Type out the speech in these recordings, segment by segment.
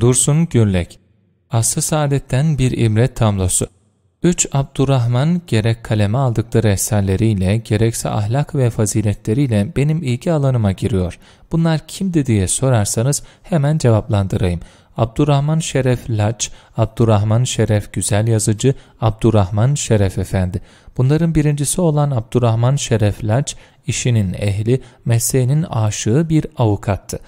Dursun Güllek Aslı Saadet'ten bir ibret tablosu. Üç Abdurrahman gerek kaleme aldıkları eserleriyle gerekse ahlak ve faziletleriyle benim ilgi alanıma giriyor. Bunlar kimdi diye sorarsanız hemen cevaplandırayım. Abdurrahman Şeref Laç, Abdurrahman Şeref Güzel Yazıcı, Abdurrahman Şeref Efendi. Bunların birincisi olan Abdurrahman Şeref Laç, işinin ehli, mesleğinin aşığı bir avukattı.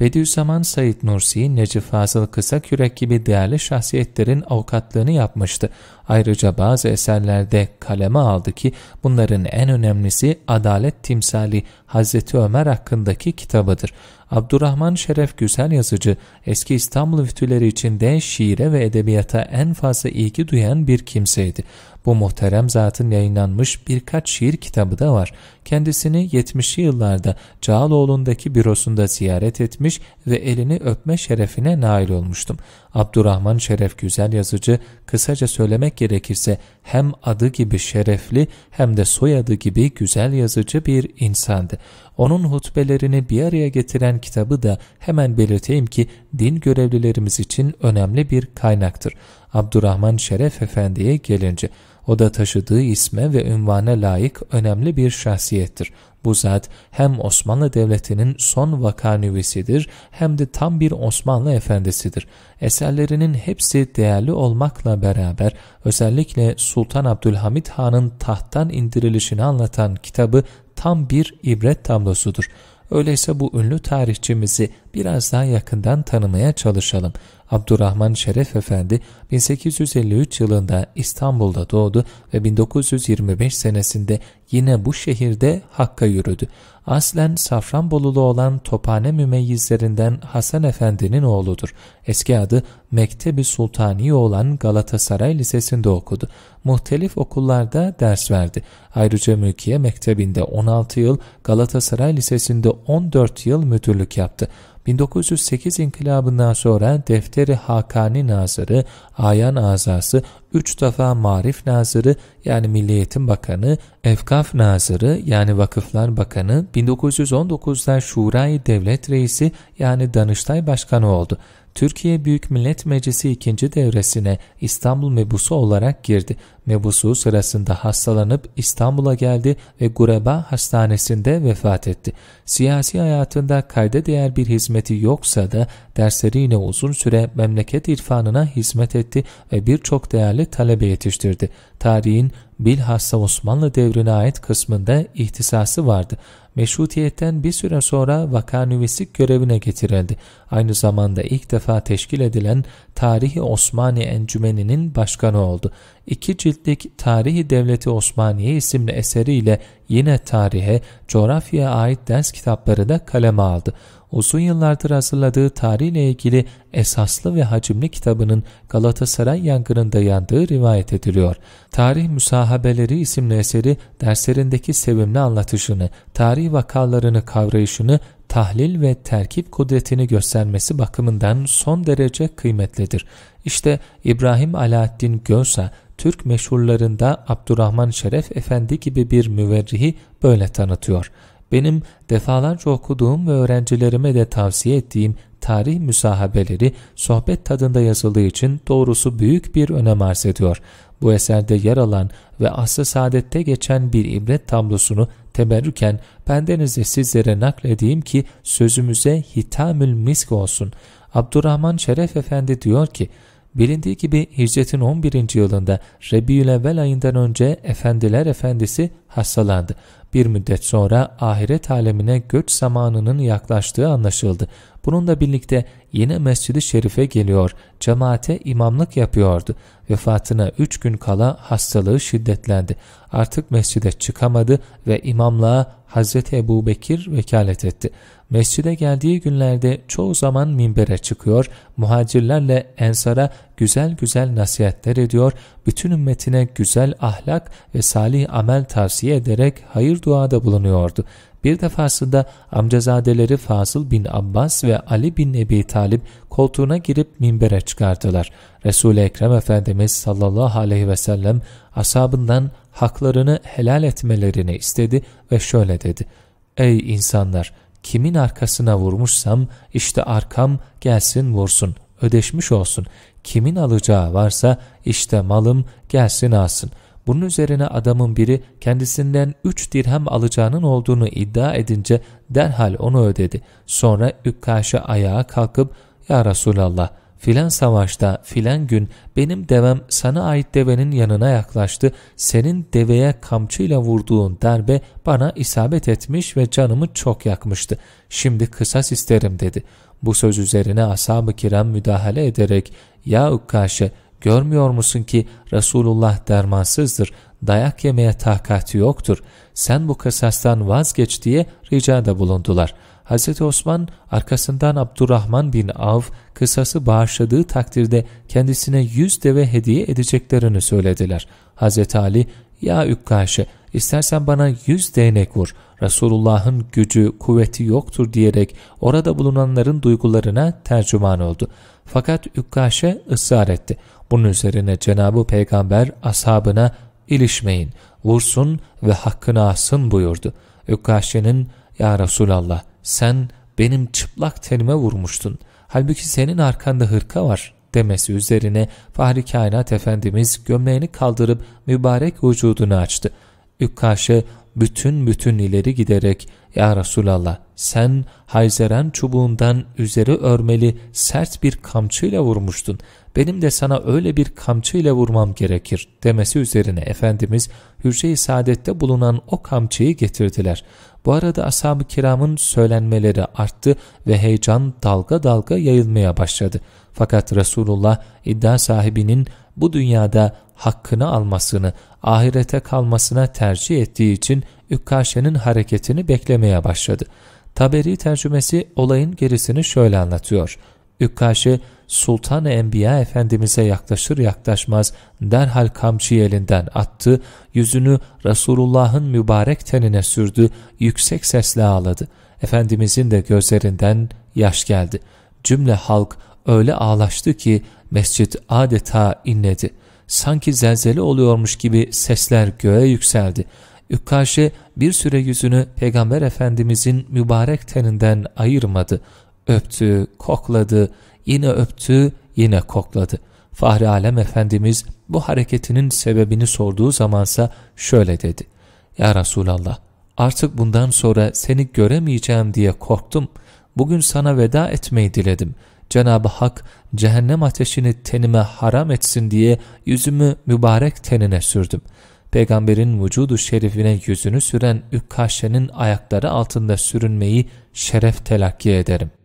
Bediüzzaman Said Nursi, Necip Fazıl yürek gibi değerli şahsiyetlerin avukatlığını yapmıştı. Ayrıca bazı eserlerde kaleme aldı ki bunların en önemlisi Adalet Timsali Hazreti Ömer hakkındaki kitabıdır. Abdurrahman Şeref Güzel yazıcı, eski İstanbul müftüleri içinde şiire ve edebiyata en fazla ilgi duyan bir kimseydi. Bu muhterem zatın yayınlanmış birkaç şiir kitabı da var. Kendisini 70'li yıllarda Cağaloğlu'ndaki bürosunda ziyaret etmiş ve elini öpme şerefine nail olmuştum. Abdurrahman Şeref Güzel yazıcı kısaca söylemek gerekirse hem adı gibi şerefli hem de soyadı gibi güzel yazıcı bir insandı. Onun hutbelerini bir araya getiren kitabı da hemen belirteyim ki din görevlilerimiz için önemli bir kaynaktır. Abdurrahman Şeref Efendi'ye gelince o da taşıdığı isme ve ünvana layık önemli bir şahsiyettir. Bu zat hem Osmanlı Devleti'nin son vakanüvisidir hem de tam bir Osmanlı efendisidir. Eserlerinin hepsi değerli olmakla beraber özellikle Sultan Abdülhamit Han'ın tahttan indirilişini anlatan kitabı tam bir ibret tablosudur. Öyleyse bu ünlü tarihçimizi biraz daha yakından tanımaya çalışalım. Abdurrahman Şeref Efendi 1853 yılında İstanbul'da doğdu ve 1925 senesinde yine bu şehirde Hakk'a yürüdü. Aslen Safranbolulu olan Tophane Mümeyyizlerinden Hasan Efendi'nin oğludur. Eski adı Mektebi Sultani olan Galatasaray Lisesi'nde okudu. Muhtelif okullarda ders verdi. Ayrıca Mülkiye Mektebi'nde 16 yıl, Galatasaray Lisesi'nde 14 yıl müdürlük yaptı. 1908 inkılabından sonra Defteri Hakani Nazırı, Ayan Azası, üç defa Marif Nazırı yani Milliyetin Bakanı, Efkaf Nazırı yani Vakıflar Bakanı, 1919'da Şurayı Devlet Reisi yani Danıştay Başkanı oldu. Türkiye Büyük Millet Meclisi ikinci devresine İstanbul mebusu olarak girdi. Mebusu sırasında hastalanıp İstanbul'a geldi ve Gureba Hastanesi'nde vefat etti. Siyasi hayatında kayda değer bir hizmeti yoksa da dersleriyle uzun süre memleket irfanına hizmet etti ve birçok değerli talebe yetiştirdi. Tarihin bilhassa Osmanlı devrine ait kısmında ihtisası vardı. Meşrutiyetten bir süre sonra vakanüvisik görevine getirildi. Aynı zamanda ilk defa teşkil edilen Tarihi Osmani Encümeni'nin başkanı oldu. İki ciltlik Tarihi Devleti Osmaniye isimli eseriyle yine tarihe, coğrafyaya ait ders kitapları da kaleme aldı uzun yıllardır hazırladığı tarihle ilgili esaslı ve hacimli kitabının Galatasaray yangınında yandığı rivayet ediliyor. Tarih Müsahabeleri isimli eseri derslerindeki sevimli anlatışını, tarih vakalarını kavrayışını, tahlil ve terkip kudretini göstermesi bakımından son derece kıymetlidir. İşte İbrahim Alaaddin Gönsa, Türk meşhurlarında Abdurrahman Şeref Efendi gibi bir müverrihi böyle tanıtıyor benim defalarca okuduğum ve öğrencilerime de tavsiye ettiğim tarih müsahabeleri sohbet tadında yazıldığı için doğrusu büyük bir önem arz ediyor. Bu eserde yer alan ve asr saadette geçen bir ibret tablosunu teberrüken bendenizle sizlere nakledeyim ki sözümüze hitamül misk olsun. Abdurrahman Şeref Efendi diyor ki, Bilindiği gibi hicretin 11. yılında Rebiülevvel ayından önce Efendiler Efendisi hastalandı. Bir müddet sonra ahiret alemine göç zamanının yaklaştığı anlaşıldı. Bununla birlikte yeni Mescid-i Şerif'e geliyor, cemaate imamlık yapıyordu. Vefatına üç gün kala hastalığı şiddetlendi. Artık mescide çıkamadı ve imamlığa Hazreti Ebu Bekir vekalet etti. Mescide geldiği günlerde çoğu zaman minbere çıkıyor, muhacirlerle ensara güzel güzel nasihatler ediyor, bütün ümmetine güzel ahlak ve salih amel tavsiye ederek hayır duada bulunuyordu. Bir defasında amcazadeleri Fazıl bin Abbas ve Ali bin Ebi Talip koltuğuna girip minbere çıkardılar. Resul-i Ekrem Efendimiz sallallahu aleyhi ve sellem asabından haklarını helal etmelerini istedi ve şöyle dedi. Ey insanlar! Kimin arkasına vurmuşsam işte arkam gelsin vursun ödeşmiş olsun. Kimin alacağı varsa işte malım gelsin alsın. Bunun üzerine adamın biri kendisinden üç dirhem alacağının olduğunu iddia edince derhal onu ödedi. Sonra Ükkaş'a ayağa kalkıp ''Ya Resulallah'' filan savaşta filan gün benim devem sana ait devenin yanına yaklaştı. Senin deveye kamçıyla vurduğun darbe bana isabet etmiş ve canımı çok yakmıştı. Şimdi kısas isterim dedi. Bu söz üzerine ashab-ı kiram müdahale ederek ''Ya Ukkaşe görmüyor musun ki Resulullah dermansızdır, dayak yemeye tahkati yoktur, sen bu kısastan vazgeç.'' diye ricada bulundular. Hz. Osman arkasından Abdurrahman bin Av kısası bağışladığı takdirde kendisine yüz deve hediye edeceklerini söylediler. Hz. Ali ''Ya Ükkaşe İstersen bana yüz değnek vur. Resulullah'ın gücü, kuvveti yoktur diyerek orada bulunanların duygularına tercüman oldu. Fakat Ükkaşe ısrar etti. Bunun üzerine Cenab-ı Peygamber ashabına ilişmeyin, vursun ve hakkını asın buyurdu. Ükkaşe'nin ya Resulallah sen benim çıplak tenime vurmuştun. Halbuki senin arkanda hırka var demesi üzerine Fahri Kainat Efendimiz gömleğini kaldırıp mübarek vücudunu açtı. Ükkaş'e bütün bütün ileri giderek ''Ya Resulallah sen hayzeren çubuğundan üzeri örmeli sert bir kamçıyla vurmuştun. Benim de sana öyle bir kamçıyla vurmam gerekir.'' demesi üzerine Efendimiz Hücre-i Saadet'te bulunan o kamçıyı getirdiler. Bu arada ashab-ı kiramın söylenmeleri arttı ve heyecan dalga dalga yayılmaya başladı. Fakat Resulullah iddia sahibinin bu dünyada hakkını almasını, ahirete kalmasına tercih ettiği için Ükkaşe'nin hareketini beklemeye başladı. Taberi tercümesi olayın gerisini şöyle anlatıyor. Ükkaşe, Sultan-ı Enbiya Efendimiz'e yaklaşır yaklaşmaz derhal kamçıyı elinden attı, yüzünü Resulullah'ın mübarek tenine sürdü, yüksek sesle ağladı. Efendimiz'in de gözlerinden yaş geldi. Cümle halk öyle ağlaştı ki mescit adeta inledi sanki zelzele oluyormuş gibi sesler göğe yükseldi. Ükkaşe bir süre yüzünü Peygamber Efendimizin mübarek teninden ayırmadı. Öptü, kokladı, yine öptü, yine kokladı. Fahri Alem Efendimiz bu hareketinin sebebini sorduğu zamansa şöyle dedi. Ya Resulallah artık bundan sonra seni göremeyeceğim diye korktum. Bugün sana veda etmeyi diledim. Cenab-ı Hak cehennem ateşini tenime haram etsin diye yüzümü mübarek tenine sürdüm. Peygamberin vücudu şerifine yüzünü süren Ükkaşe'nin ayakları altında sürünmeyi şeref telakki ederim.